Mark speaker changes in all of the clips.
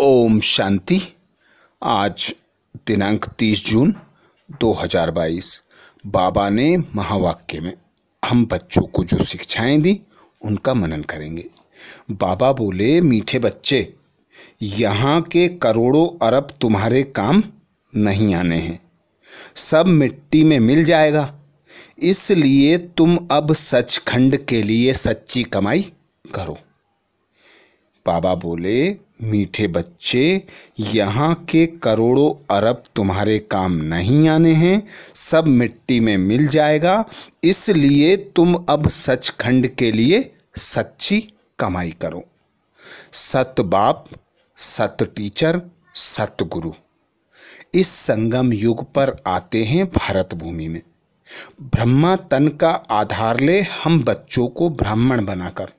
Speaker 1: ओम शांति आज दिनांक 30 जून 2022 बाबा ने महावाक्य में हम बच्चों को जो शिक्षाएं दी उनका मनन करेंगे बाबा बोले मीठे बच्चे यहाँ के करोड़ों अरब तुम्हारे काम नहीं आने हैं सब मिट्टी में मिल जाएगा इसलिए तुम अब सचखंड के लिए सच्ची कमाई करो बाबा बोले मीठे बच्चे यहाँ के करोड़ों अरब तुम्हारे काम नहीं आने हैं सब मिट्टी में मिल जाएगा इसलिए तुम अब सचखंड के लिए सच्ची कमाई करो सत बाप सत टीचर सत गुरु इस संगम युग पर आते हैं भारत भूमि में ब्रह्मा तन का आधार ले हम बच्चों को ब्राह्मण बनाकर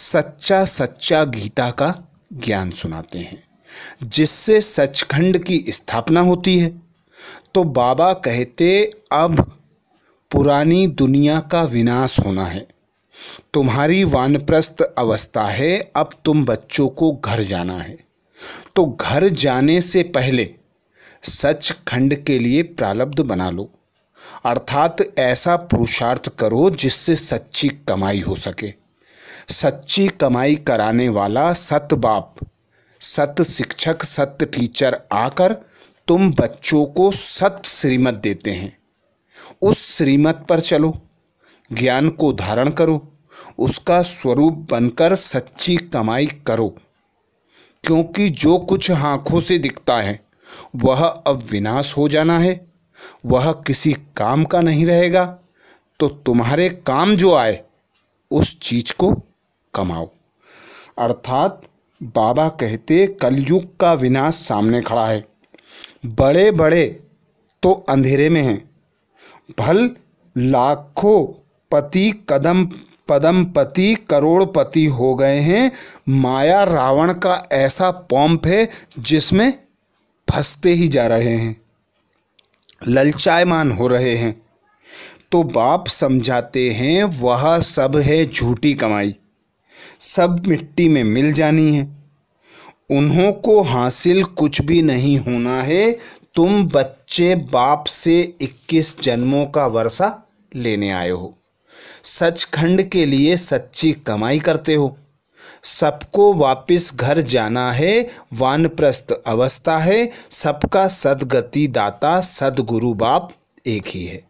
Speaker 1: सच्चा सच्चा गीता का ज्ञान सुनाते हैं जिससे सचखंड की स्थापना होती है तो बाबा कहते अब पुरानी दुनिया का विनाश होना है तुम्हारी वानप्रस्थ अवस्था है अब तुम बच्चों को घर जाना है तो घर जाने से पहले सच खंड के लिए प्रालब्ध बना लो अर्थात ऐसा पुरुषार्थ करो जिससे सच्ची कमाई हो सके सच्ची कमाई कराने वाला सत बाप सत शिक्षक सत टीचर आकर तुम बच्चों को सत श्रीमत देते हैं उस श्रीमत पर चलो ज्ञान को धारण करो उसका स्वरूप बनकर सच्ची कमाई करो क्योंकि जो कुछ आंखों से दिखता है वह अब विनाश हो जाना है वह किसी काम का नहीं रहेगा तो तुम्हारे काम जो आए उस चीज़ को कमाओ अर्थात बाबा कहते कलयुग का विनाश सामने खड़ा है बड़े बड़े तो अंधेरे में हैं भल लाखों पति कदम पदम पति करोड़ पति हो गए हैं माया रावण का ऐसा पॉम्प है जिसमें फंसते ही जा रहे हैं ललचायमान हो रहे हैं तो बाप समझाते हैं वह सब है झूठी कमाई सब मिट्टी में मिल जानी है उन्हों को हासिल कुछ भी नहीं होना है तुम बच्चे बाप से 21 जन्मों का वर्षा लेने आए हो सचखंड के लिए सच्ची कमाई करते हो सबको वापस घर जाना है वानप्रस्थ अवस्था है सबका सदगति दाता सदगुरु बाप एक ही है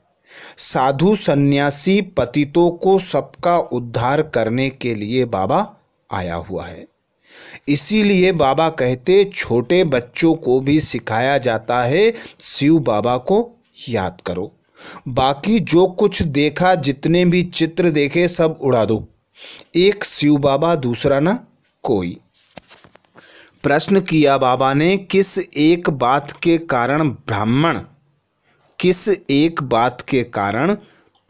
Speaker 1: साधु सन्यासी पतितों को सबका उद्धार करने के लिए बाबा आया हुआ है इसीलिए बाबा कहते छोटे बच्चों को भी सिखाया जाता है शिव बाबा को याद करो बाकी जो कुछ देखा जितने भी चित्र देखे सब उड़ा दो एक शिव बाबा दूसरा ना कोई प्रश्न किया बाबा ने किस एक बात के कारण ब्राह्मण किस एक बात के कारण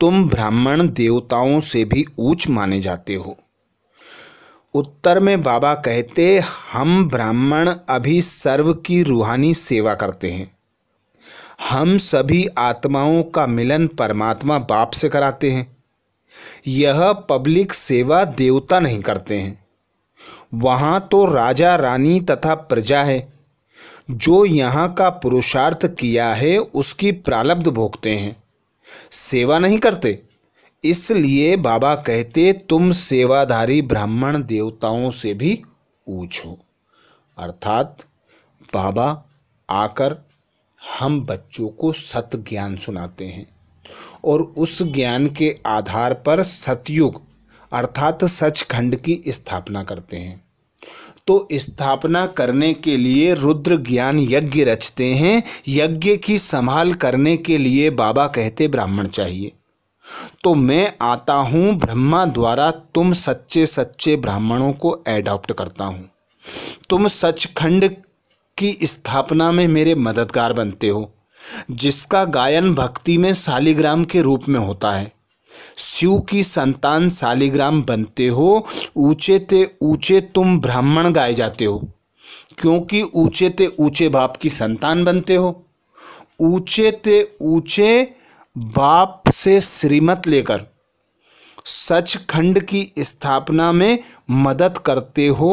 Speaker 1: तुम ब्राह्मण देवताओं से भी ऊंच माने जाते हो उत्तर में बाबा कहते हम ब्राह्मण अभी सर्व की रूहानी सेवा करते हैं हम सभी आत्माओं का मिलन परमात्मा बाप से कराते हैं यह पब्लिक सेवा देवता नहीं करते हैं वहाँ तो राजा रानी तथा प्रजा है जो यहाँ का पुरुषार्थ किया है उसकी प्रालब्ध भोगते हैं सेवा नहीं करते इसलिए बाबा कहते तुम सेवाधारी ब्राह्मण देवताओं से भी ऊँच हो अर्थात बाबा आकर हम बच्चों को सत ज्ञान सुनाते हैं और उस ज्ञान के आधार पर सतयुग अर्थात सचखंड की स्थापना करते हैं तो स्थापना करने के लिए रुद्र ज्ञान यज्ञ रचते हैं यज्ञ की संभाल करने के लिए बाबा कहते ब्राह्मण चाहिए तो मैं आता हूँ ब्रह्मा द्वारा तुम सच्चे सच्चे ब्राह्मणों को एडॉप्ट करता हूँ तुम सचखंड की स्थापना में मेरे मददगार बनते हो जिसका गायन भक्ति में शालिग्राम के रूप में होता है शिव की संतान शालिग्राम बनते हो ऊंचे ते ऊंचे तुम ब्राह्मण गाए जाते हो क्योंकि ऊंचे ते ऊंचे बाप की संतान बनते हो ऊंचे ते ऊंचे बाप से श्रीमत लेकर सचखंड की स्थापना में मदद करते हो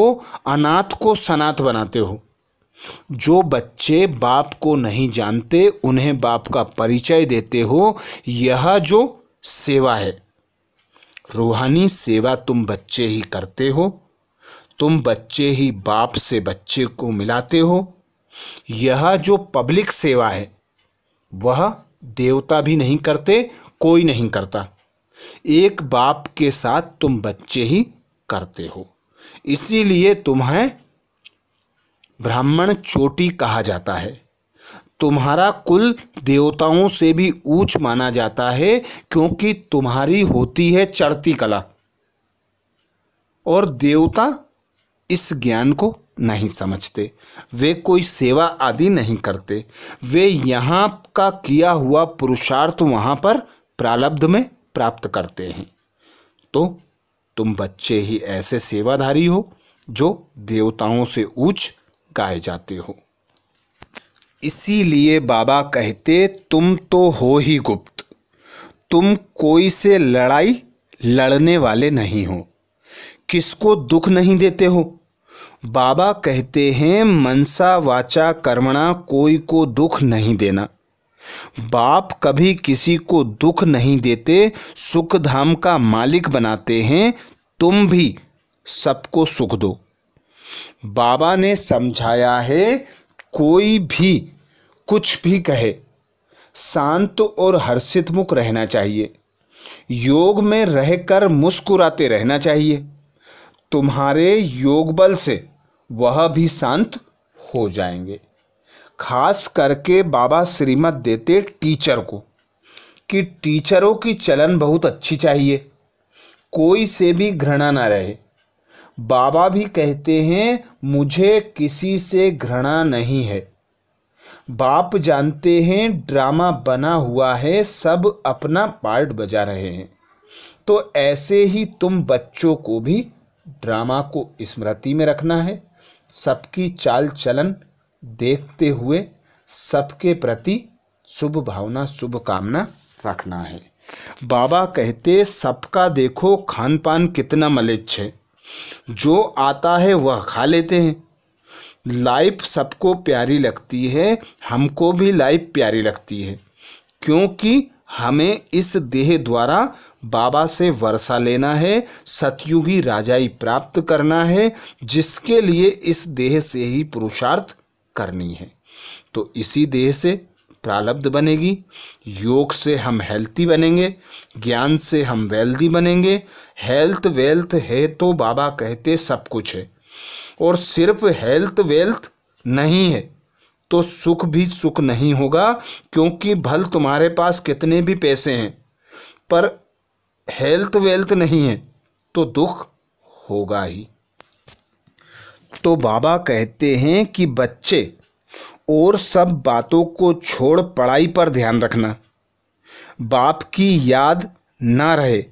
Speaker 1: अनाथ को सनाथ बनाते हो जो बच्चे बाप को नहीं जानते उन्हें बाप का परिचय देते हो यह जो सेवा है रूहानी सेवा तुम बच्चे ही करते हो तुम बच्चे ही बाप से बच्चे को मिलाते हो यह जो पब्लिक सेवा है वह देवता भी नहीं करते कोई नहीं करता एक बाप के साथ तुम बच्चे ही करते हो इसीलिए तुम्हें ब्राह्मण चोटी कहा जाता है तुम्हारा कुल देवताओं से भी ऊंच माना जाता है क्योंकि तुम्हारी होती है चढ़ती कला और देवता इस ज्ञान को नहीं समझते वे कोई सेवा आदि नहीं करते वे यहाँ का किया हुआ पुरुषार्थ वहाँ पर प्रालब्ध में प्राप्त करते हैं तो तुम बच्चे ही ऐसे सेवाधारी हो जो देवताओं से ऊंच गाए जाते हो इसीलिए बाबा कहते तुम तो हो ही गुप्त तुम कोई से लड़ाई लड़ने वाले नहीं हो किसको दुख नहीं देते हो बाबा कहते हैं मनसा वाचा कर्मणा कोई को दुख नहीं देना बाप कभी किसी को दुख नहीं देते सुख धाम का मालिक बनाते हैं तुम भी सबको सुख दो बाबा ने समझाया है कोई भी कुछ भी कहे शांत और हर्षित मुख रहना चाहिए योग में रहकर मुस्कुराते रहना चाहिए तुम्हारे योग बल से वह भी शांत हो जाएंगे खास करके बाबा श्रीमत देते टीचर को कि टीचरों की चलन बहुत अच्छी चाहिए कोई से भी घृणा ना रहे बाबा भी कहते हैं मुझे किसी से घृणा नहीं है बाप जानते हैं ड्रामा बना हुआ है सब अपना पार्ट बजा रहे हैं तो ऐसे ही तुम बच्चों को भी ड्रामा को स्मृति में रखना है सबकी चाल चलन देखते हुए सबके प्रति शुभ भावना शुभ कामना रखना है बाबा कहते सबका देखो खान पान कितना मलिच्छ है जो आता है वह खा लेते हैं लाइफ सबको प्यारी लगती है हमको भी लाइफ प्यारी लगती है क्योंकि हमें इस देह द्वारा बाबा से वर्षा लेना है सतयुगी राजाई प्राप्त करना है जिसके लिए इस देह से ही पुरुषार्थ करनी है तो इसी देह से प्रालब्ध बनेगी योग से हम हेल्थी बनेंगे ज्ञान से हम वेल्दी बनेंगे हेल्थ वेल्थ है तो बाबा कहते सब कुछ है और सिर्फ हेल्थ वेल्थ नहीं है तो सुख भी सुख नहीं होगा क्योंकि भल तुम्हारे पास कितने भी पैसे हैं पर हेल्थ वेल्थ नहीं है तो दुख होगा ही तो बाबा कहते हैं कि बच्चे और सब बातों को छोड़ पढ़ाई पर ध्यान रखना बाप की याद ना रहे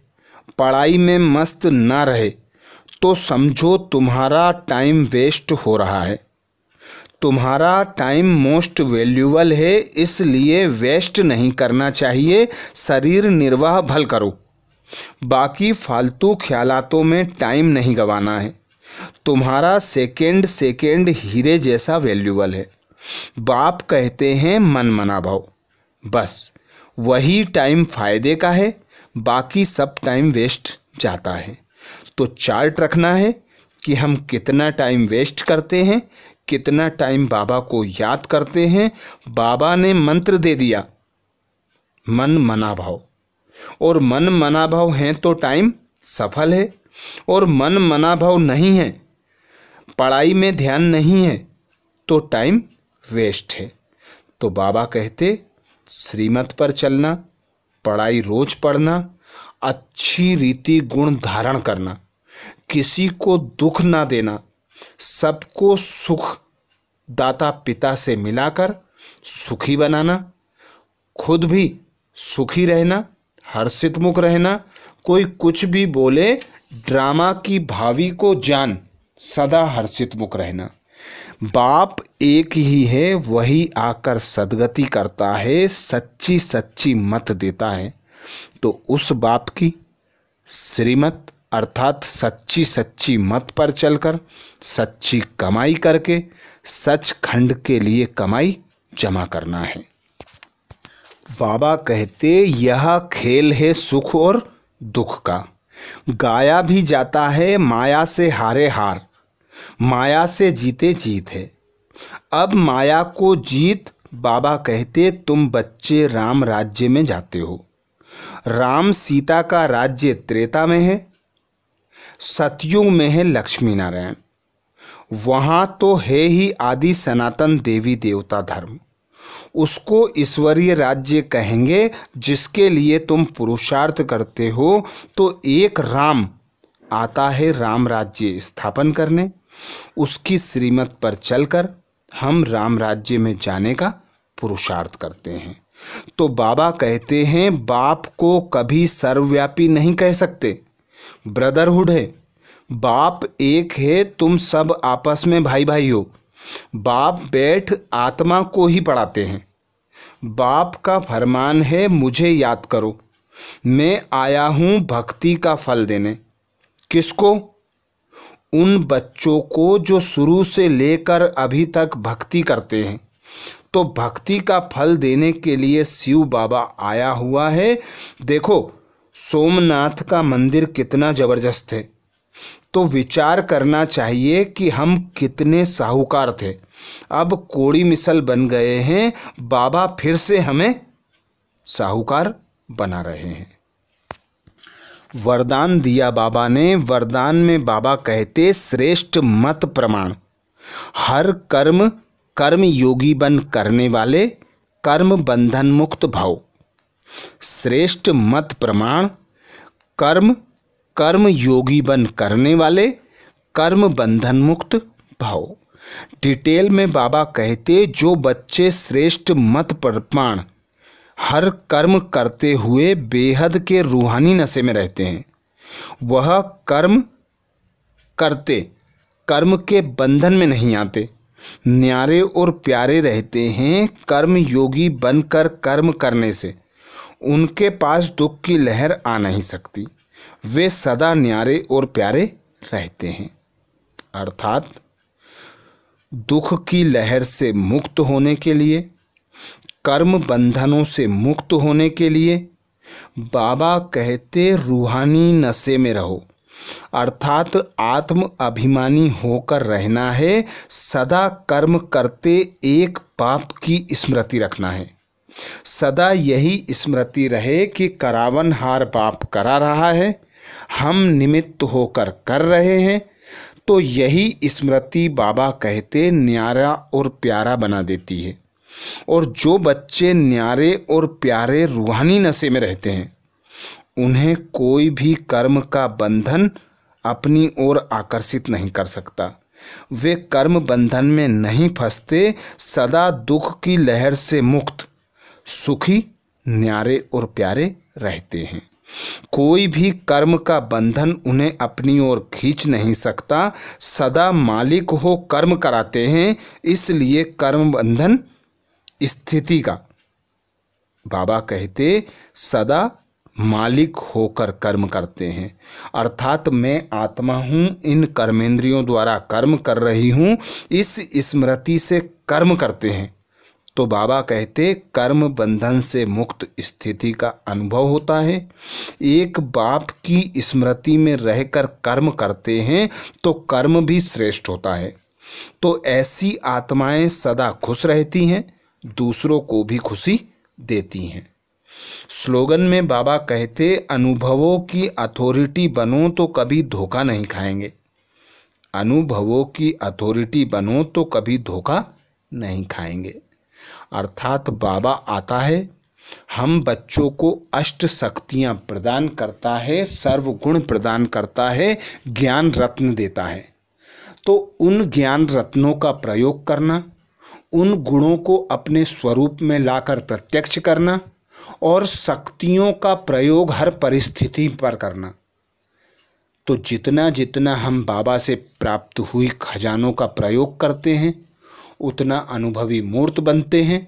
Speaker 1: पढ़ाई में मस्त ना रहे तो समझो तुम्हारा टाइम वेस्ट हो रहा है तुम्हारा टाइम मोस्ट वैल्यूबल है इसलिए वेस्ट नहीं करना चाहिए शरीर निर्वाह भल करो बाकी फालतू ख्यालातों में टाइम नहीं गंवाना है तुम्हारा सेकेंड सेकेंड हीरे जैसा वैल्यूबल है बाप कहते हैं मन मना भाव बस वही टाइम फायदे का है बाकी सब टाइम वेस्ट जाता है तो चार्ट रखना है कि हम कितना टाइम वेस्ट करते हैं कितना टाइम बाबा को याद करते हैं बाबा ने मंत्र दे दिया मन मना भाव और मन मना भाव है तो टाइम सफल है और मन मना भाव नहीं है पढ़ाई में ध्यान नहीं है तो टाइम वेस्ट है तो बाबा कहते श्रीमत पर चलना पढ़ाई रोज पढ़ना अच्छी रीति गुण धारण करना किसी को दुख ना देना सबको सुख दाता पिता से मिलाकर सुखी बनाना खुद भी सुखी रहना हर्षित मुख रहना कोई कुछ भी बोले ड्रामा की भावी को जान सदा हर्षित मुख रहना बाप एक ही है वही आकर सदगति करता है सच्ची सच्ची मत देता है तो उस बाप की श्रीमत अर्थात सच्ची सच्ची मत पर चलकर सच्ची कमाई करके सच खंड के लिए कमाई जमा करना है बाबा कहते यह खेल है सुख और दुख का गाया भी जाता है माया से हारे हार माया से जीते जीत है अब माया को जीत बाबा कहते तुम बच्चे राम राज्य में जाते हो राम सीता का राज्य त्रेता में है सतयुग में है लक्ष्मी नारायण वहाँ तो है ही आदि सनातन देवी देवता धर्म उसको ईश्वरीय राज्य कहेंगे जिसके लिए तुम पुरुषार्थ करते हो तो एक राम आता है राम राज्य स्थापन करने उसकी श्रीमत पर चलकर हम राम राज्य में जाने का पुरुषार्थ करते हैं तो बाबा कहते हैं बाप को कभी सर्वव्यापी नहीं कह सकते ब्रदरहुड है बाप एक है तुम सब आपस में भाई भाई हो बाप बैठ आत्मा को ही पढ़ाते हैं बाप का फरमान है मुझे याद करो मैं आया हूँ भक्ति का फल देने किसको उन बच्चों को जो शुरू से लेकर अभी तक भक्ति करते हैं तो भक्ति का फल देने के लिए शिव बाबा आया हुआ है देखो सोमनाथ का मंदिर कितना ज़बरदस्त है तो विचार करना चाहिए कि हम कितने साहूकार थे अब कोड़ी मिसल बन गए हैं बाबा फिर से हमें साहूकार बना रहे हैं वरदान दिया बाबा ने वरदान में बाबा कहते श्रेष्ठ मत प्रमाण हर कर्म कर्म योगी बन करने वाले कर्म बंधन मुक्त भव श्रेष्ठ मत प्रमाण कर्म कर्म योगी बन करने वाले कर्म बंधन मुक्त भाव डिटेल में बाबा कहते जो बच्चे श्रेष्ठ मत प्रमाण हर कर्म करते हुए बेहद के रूहानी नशे में रहते हैं वह कर्म करते कर्म के बंधन में नहीं आते न्यारे और प्यारे रहते हैं कर्म योगी बनकर कर्म करने से उनके पास दुख की लहर आ नहीं सकती वे सदा न्यारे और प्यारे रहते हैं अर्थात दुख की लहर से मुक्त होने के लिए कर्म बंधनों से मुक्त होने के लिए बाबा कहते रूहानी नशे में रहो अर्थात आत्म अभिमानी होकर रहना है सदा कर्म करते एक पाप की स्मृति रखना है सदा यही स्मृति रहे कि करावन हार बाप करा रहा है हम निमित्त होकर कर रहे हैं तो यही स्मृति बाबा कहते न्यारा और प्यारा बना देती है और जो बच्चे न्यारे और प्यारे रूहानी नशे में रहते हैं उन्हें कोई भी कर्म का बंधन अपनी ओर आकर्षित नहीं कर सकता वे कर्म बंधन में नहीं फंसते सदा दुख की लहर से मुक्त सुखी न्यारे और प्यारे रहते हैं कोई भी कर्म का बंधन उन्हें अपनी ओर खींच नहीं सकता सदा मालिक हो कर्म कराते हैं इसलिए कर्म बंधन स्थिति का बाबा कहते सदा मालिक होकर कर्म करते हैं अर्थात मैं आत्मा हूँ इन कर्मेंद्रियों द्वारा कर्म कर रही हूँ इस स्मृति से कर्म करते हैं तो बाबा कहते कर्म बंधन से मुक्त स्थिति का अनुभव होता है एक बाप की स्मृति में रहकर कर्म करते हैं तो कर्म भी श्रेष्ठ होता है तो ऐसी आत्माएं सदा खुश रहती हैं दूसरों को भी खुशी देती हैं स्लोगन में बाबा कहते अनुभवों की अथॉरिटी बनो तो कभी धोखा नहीं खाएंगे अनुभवों की अथॉरिटी बनो तो कभी धोखा नहीं खाएंगे अर्थात बाबा आता है हम बच्चों को अष्ट शक्तियाँ प्रदान करता है सर्वगुण प्रदान करता है ज्ञान रत्न देता है तो उन ज्ञान रत्नों का प्रयोग करना उन गुणों को अपने स्वरूप में लाकर प्रत्यक्ष करना और शक्तियों का प्रयोग हर परिस्थिति पर करना तो जितना जितना हम बाबा से प्राप्त हुई खजानों का प्रयोग करते हैं उतना अनुभवी मूर्त बनते हैं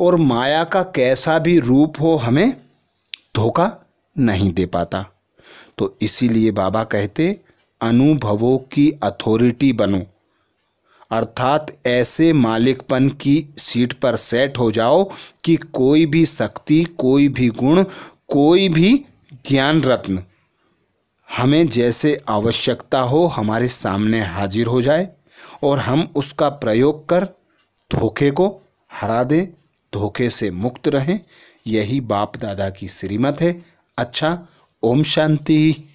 Speaker 1: और माया का कैसा भी रूप हो हमें धोखा नहीं दे पाता तो इसीलिए बाबा कहते अनुभवों की अथॉरिटी बनो अर्थात ऐसे मालिकपन की सीट पर सेट हो जाओ कि कोई भी शक्ति कोई भी गुण कोई भी ज्ञान रत्न हमें जैसे आवश्यकता हो हमारे सामने हाजिर हो जाए और हम उसका प्रयोग कर धोखे को हरा दें धोखे से मुक्त रहें यही बाप दादा की श्रीमत है अच्छा ओम शांति